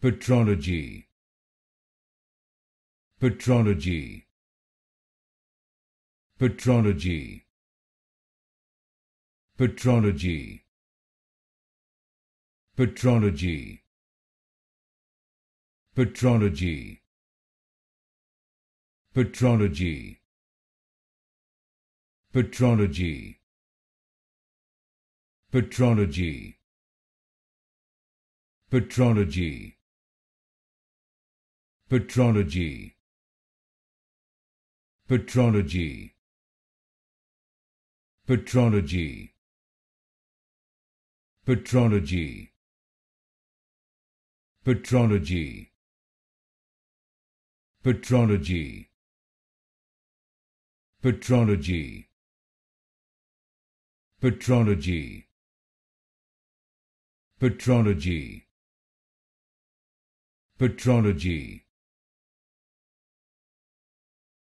Petrology Petrology Petrology Petrology Petrology Petrology Petrology Petrology Petrology Petrology Petrology Petrology Petrology Petrology Petrology Petrology Petrology Petrology Petrology Petrology